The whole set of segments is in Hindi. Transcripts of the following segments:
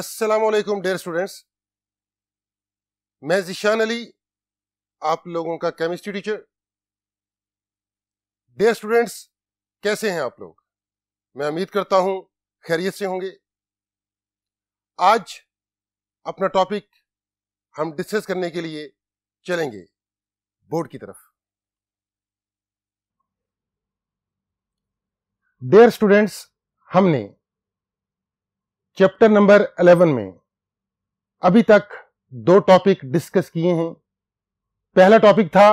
अस्सलाम वालेकुम डेयर स्टूडेंट्स मैं जिशान अली आप लोगों का केमिस्ट्री टीचर डेयर स्टूडेंट्स कैसे हैं आप लोग मैं उम्मीद करता हूं खैरियत से होंगे आज अपना टॉपिक हम डिस्कस करने के लिए चलेंगे बोर्ड की तरफ डेयर स्टूडेंट्स हमने चैप्टर नंबर 11 में अभी तक दो टॉपिक डिस्कस किए हैं पहला टॉपिक था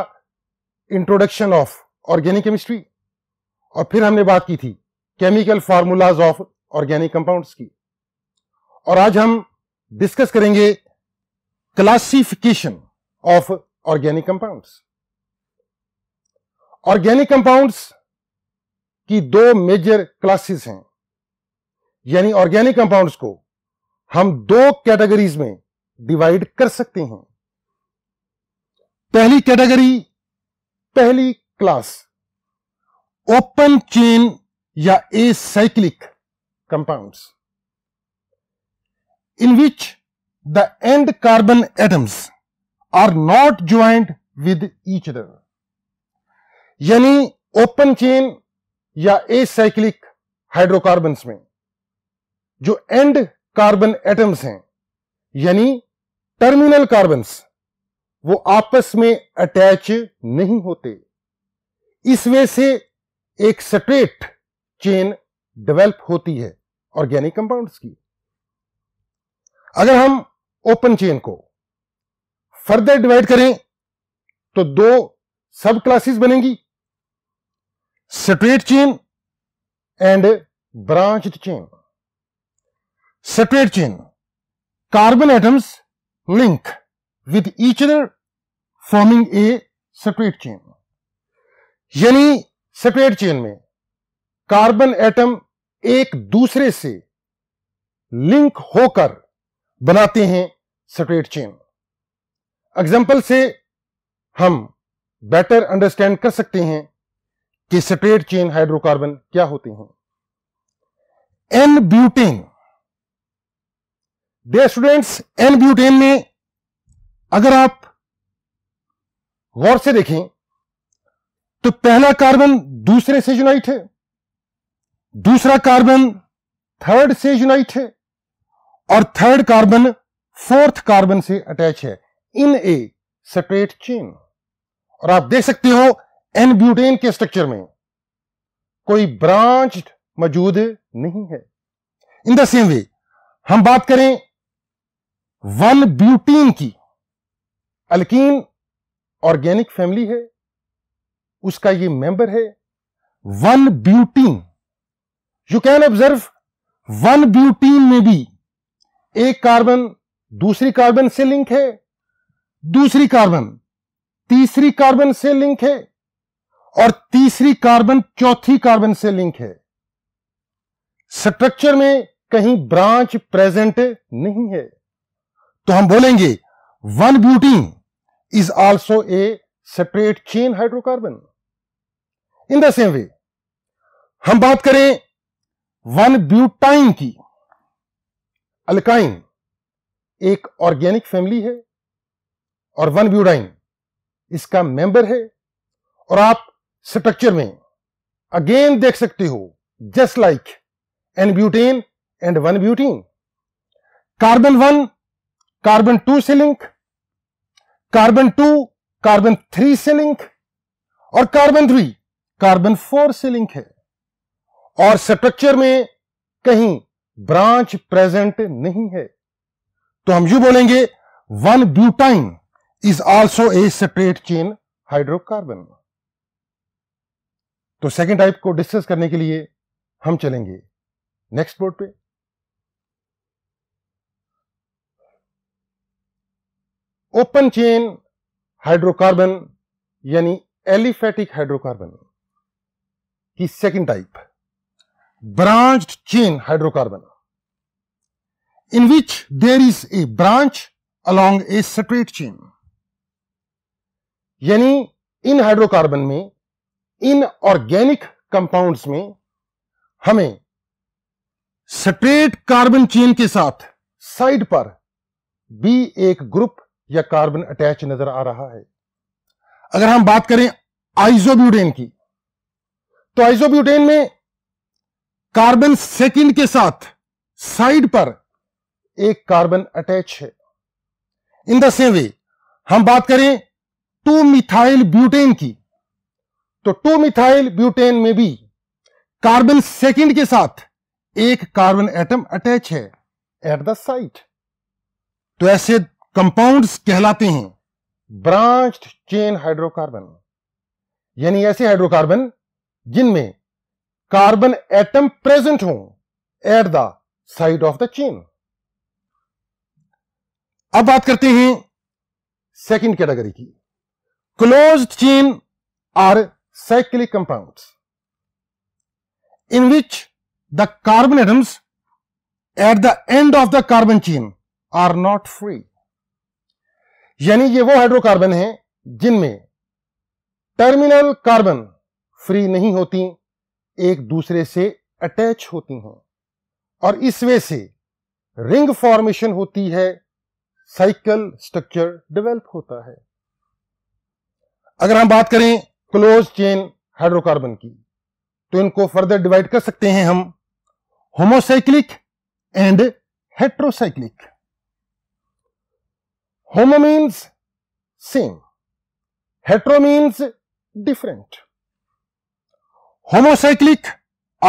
इंट्रोडक्शन ऑफ ऑर्गेनिक केमिस्ट्री और फिर हमने बात की थी chemical formulas of organic compounds की और आज हम डिस्कस करेंगे classification of organic compounds organic compounds की दो मेजर क्लासेस हैं यानी ऑर्गेनिक कंपाउंड्स को हम दो कैटेगरीज में डिवाइड कर सकते हैं पहली कैटेगरी पहली क्लास ओपन चेन या acyclic compounds in which the end carbon atoms are not joint with each other यानी ओपन चेन या ए साइक्लिक हाइड्रोकार्बन में जो एंड कार्बन एटम्स हैं यानी टर्मिनल कार्बन वो आपस में अटैच नहीं होते इस वे से एक स्ट्रेट चेन डेवलप होती है ऑर्गेनिक कंपाउंड्स की अगर हम ओपन चेन को फर्दर डिवाइड करें तो दो सब क्लासेस बनेंगी straight chain and branch chain separate chain carbon atoms link with each other forming a separate chain. यानी सेपरेट चेन में कार्बन एटम एक दूसरे से लिंक होकर बनाते हैं सेपरेट चेन एग्जाम्पल से हम बेटर अंडरस्टैंड कर सकते हैं कि सेपरेट चेन हाइड्रोकार्बन क्या होते हैं n butane dear students n butane में अगर आप गौर से देखें तो पहला कार्बन दूसरे से यूनाइट है दूसरा कार्बन थर्ड से यूनाइट है और थर्ड कार्बन फोर्थ कार्बन से अटैच है इन ए सेपरेट चेन और आप देख सकते हो एन ब्यूटेन के स्ट्रक्चर में कोई ब्रांच मौजूद नहीं है इन द सेम वे हम बात करें वन ब्यूटीन की अल्किन ऑर्गेनिक फैमिली है उसका ये मेंबर है one butene you can observe one butene में भी एक कार्बन दूसरी कार्बन से लिंक है दूसरी कार्बन तीसरी कार्बन से लिंक है और तीसरी कार्बन चौथी कार्बन से लिंक है स्ट्रक्चर में कहीं ब्रांच प्रेजेंट नहीं है तो हम बोलेंगे one butene is also a separate chain hydrocarbon in the same way हम बात करें वन ब्यूटाइन की अल्काइन एक ऑर्गेनिक फैमिली है और वन ब्यूडाइन इसका मेंबर है और आप स्ट्रक्चर में अगेन देख सकते हो just like n butane and one butene carbon one carbon two से link carbon two carbon three से लिंक और कार्बन थ्री कार्बन फोर से लिंक है और स्ट्रक्चर में कहीं ब्रांच प्रेजेंट नहीं है तो हम यू बोलेंगे one butyne is also a separate chain hydrocarbon तो सेकेंड टाइप को डिस्कस करने के लिए हम चलेंगे नेक्स्ट बोर्ड पे ओपन चेन हाइड्रोकार्बन यानी एलिफेटिक हाइड्रोकार्बन की second type branched chain hydrocarbon in which there is a branch along a separate chain यानी इन हाइड्रोकार्बन में इन ऑर्गेनिक कंपाउंड्स में हमें स्ट्रेट कार्बन चेन के साथ साइड पर भी एक ग्रुप या कार्बन अटैच नजर आ रहा है अगर हम बात करें आइजोब्यूटेन की तो आइजोब्यूटेन में कार्बन सेकंड के साथ साइड पर एक कार्बन अटैच है इन द सेम वे हम बात करें टू मिथाइल ब्यूटेन की तो टू मिथाइल ब्यूटेन में भी कार्बन सेकंड के साथ एक कार्बन एटम अटैच है एट द साइट तो ऐसे कंपाउंड्स कहलाते हैं ब्रांच्ड चेन हाइड्रोकार्बन यानी ऐसे हाइड्रोकार्बन जिनमें कार्बन एटम प्रेजेंट हो at the side of the chain अब बात करते हैं सेकंड कैटेगरी की close chain or cyclic compounds in which the carbon atoms at the end of the carbon chain are not free यानी ये वो हाइड्रोकार्बन हैं जिनमें टर्मिनल कार्बन फ्री नहीं होती एक दूसरे से अटैच होती हैं और इस वे से रिंग फॉर्मेशन होती है साइकिल स्ट्रक्चर डेवलप होता है अगर हम बात करें क्लोज चेन हाइड्रोकार्बन की तो इनको फर्दर डिवाइड कर सकते हैं हम homocyclic and heterocyclic homo means same hetero means different homocyclic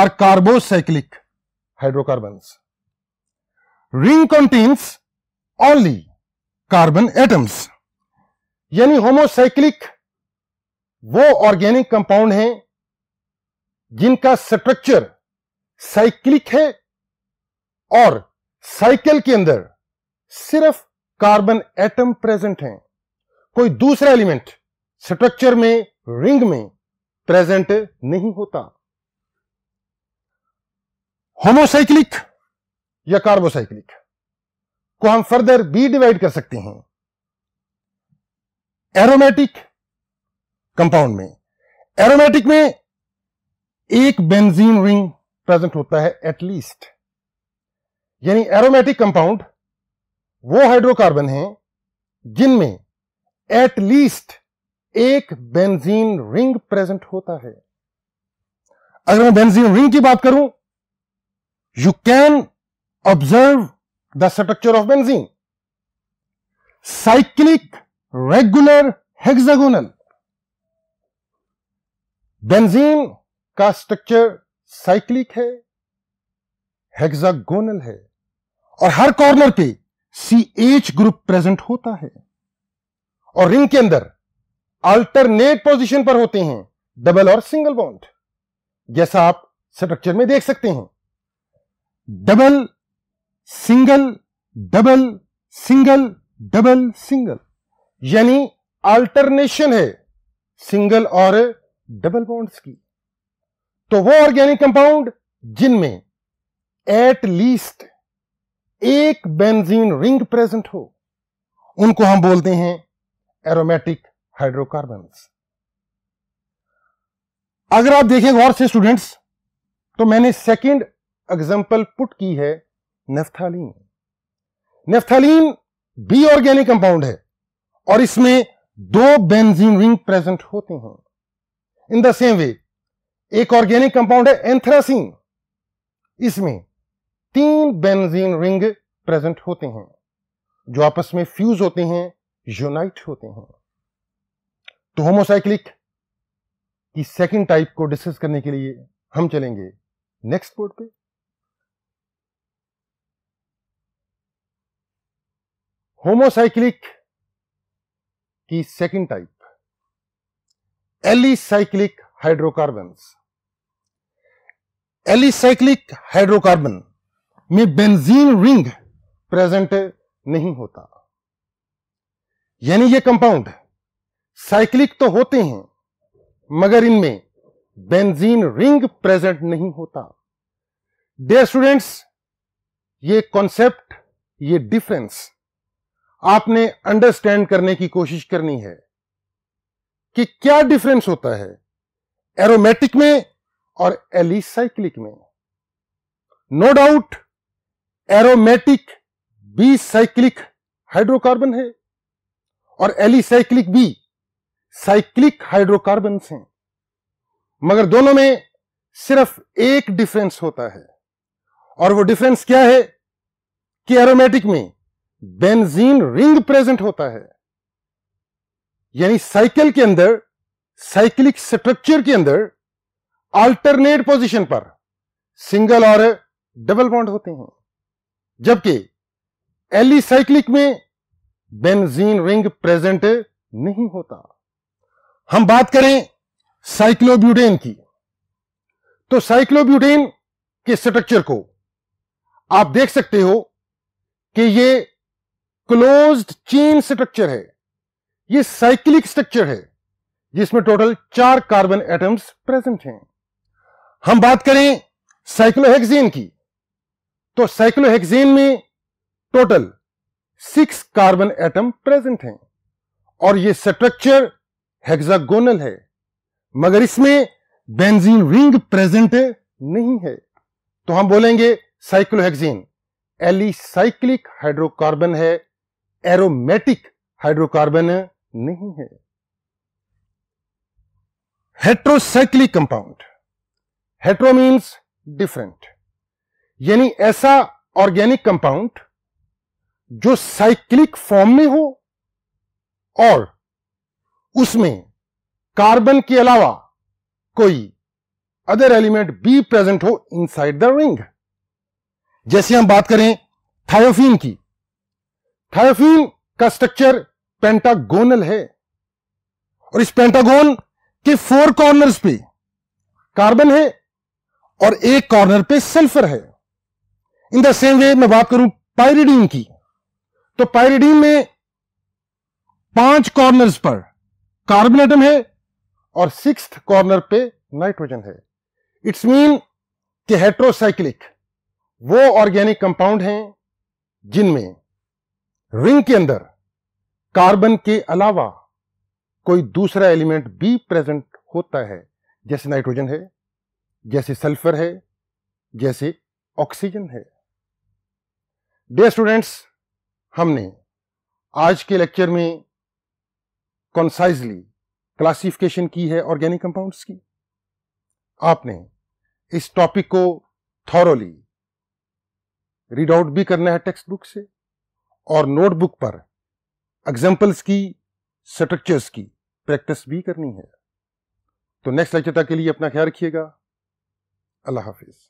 और carbocyclic hydrocarbon ring contains only carbon atoms यानी होमोसाइक्लिक वो ऑर्गेनिक कंपाउंड है जिनका स्ट्रक्चर साइक्लिक है और साइकिल के अंदर सिर्फ कार्बन एटम प्रेजेंट हैं कोई दूसरा एलिमेंट स्ट्रक्चर में रिंग में प्रेजेंट नहीं होता होमोसाइक्लिक या कार्बोसाइक्लिक को हम फर्दर बी डिवाइड कर सकते हैं एरोमेटिक कंपाउंड में एरोमेटिक में एक बेंजीन रिंग प्रेजेंट होता है एटलीस्ट यानी एरोमेटिक कंपाउंड वो हाइड्रोकार्बन हैं जिनमें एटलीस्ट एक बेंजीन रिंग प्रेजेंट होता है अगर मैं बेंजीन रिंग की बात करूं you can observe the structure of benzene cyclic regular hexagonal benzene का स्ट्रक्चर साइक्लिक है हेक्सागोनल है और हर कॉर्नर पे सी एच ग्रुप प्रेजेंट होता है और रिंग के अंदर अल्टरनेट पोजीशन पर होते हैं डबल और सिंगल बॉन्ड जैसा आप स्ट्रक्चर में देख सकते हैं double single double single double single यानी अल्टरनेशन है सिंगल और डबल बॉन्ड्स की तो वो ऑर्गेनिक कंपाउंड जिनमें एट लीस्ट एक बेंजीन रिंग प्रेजेंट हो उनको हम बोलते हैं एरोमेटिक हाइड्रोकार्बन अगर आप देखें गौर से स्टूडेंट्स तो मैंने सेकंड एग्जांपल पुट की है नेफ्थालीन नेफ्थालीन बी ऑर्गेनिक कंपाउंड है और इसमें दो बेंजीन रिंग प्रेजेंट होते हैं इन द सेम वे एक ऑर्गेनिक कंपाउंड है एंथ्रासीन इसमें तीन बेंजीन रिंग प्रेजेंट होते हैं जो आपस में फ्यूज होते हैं यूनाइट होते हैं तो होमोसाइक्लिक की सेकंड टाइप को डिस्कस करने के लिए हम चलेंगे नेक्स्ट बोर्ड पे होमोसाइक्लिक की second type alicyclic hydrocarbons alicyclic hydrocarbon में बेंजीन रिंग प्रेजेंट नहीं होता यानी ये कंपाउंड साइक्लिक तो होते हैं मगर इनमें बेंजीन रिंग प्रेजेंट नहीं होता डे स्टूडेंट्स ये कॉन्सेप्ट ये डिफरेंस आपने अंडरस्टैंड करने की कोशिश करनी है कि क्या डिफरेंस होता है एरोमेटिक में और एलिसाइक्लिक में नो no डाउट एरोमेटिक बी साइक्लिक हाइड्रोकार्बन है और एलिसाइक्लिक बी साइक्लिक हाइड्रोकार्बन हैं मगर दोनों में सिर्फ एक डिफरेंस होता है और वो डिफरेंस क्या है कि एरोमेटिक में बेंजीन रिंग प्रेजेंट होता है यानी साइकिल के अंदर साइक्लिक स्ट्रक्चर के अंदर अल्टरनेट पोजीशन पर सिंगल और डबल बॉन्ड होते हैं जबकि एलिसाइक्लिक में बेंजीन रिंग प्रेजेंट नहीं होता हम बात करें साइक्लोब्यूटेन की तो साइक्लोब्यूटेन के स्ट्रक्चर को आप देख सकते हो कि ये क्लोज्ड चेन स्ट्रक्चर है ये साइक्लिक स्ट्रक्चर है जिसमें टोटल चार कार्बन एटम्स प्रेजेंट हैं हम बात करें साइक्लोहेक्सेन की तो साइक्लोहेक्सेन में total six carbon atom present हैं और ये स्ट्रक्चर हेक्सागोनल है मगर इसमें बेंजीन रिंग प्रेजेंट नहीं है तो हम बोलेंगे साइक्लोहेक्सेन एलिसाइक्लिक हाइड्रोकार्बन है एरोमेटिक हाइड्रोकार्बन नहीं है heterocyclic compound hetero means different यानी ऐसा ऑर्गेनिक कंपाउंड जो साइक्लिक फॉर्म में हो और उसमें कार्बन के अलावा कोई अदर एलिमेंट बी प्रेजेंट हो इनसाइड द रिंग जैसे हम बात करें थायोफिन की थायोफिन का स्ट्रक्चर पेंटागोनल है और इस पेंटागोन के फोर कॉर्नर्स पे कार्बन है और एक कॉर्नर पे सल्फर है इन द सेम वे मैं बात करूं पायरिडीन की तो पायरिडीन में पांच कॉर्नर्स पर कार्बन एटम है और सिक्स कॉर्नर पे नाइट्रोजन है इट्स मीन के हेट्रोसाइक्लिक वो ऑर्गेनिक कंपाउंड हैं जिनमें रिंग के अंदर कार्बन के अलावा कोई दूसरा एलिमेंट भी प्रेजेंट होता है जैसे नाइट्रोजन है जैसे सल्फर है जैसे ऑक्सीजन है डे स्टूडेंट्स हमने आज के लेक्चर में कॉन्साइजली क्लासिफिकेशन की है ऑर्गेनिक कंपाउंड्स की आपने इस टॉपिक को थॉरोली रीड आउट भी करना है टेक्स्ट बुक से और नोटबुक पर एग्जाम्पल्स की स्ट्रक्चर्स की प्रैक्टिस भी करनी है तो नेक्स्ट लेक्चर तक के लिए अपना ख्याल रखिएगा अल्लाह हाफिज़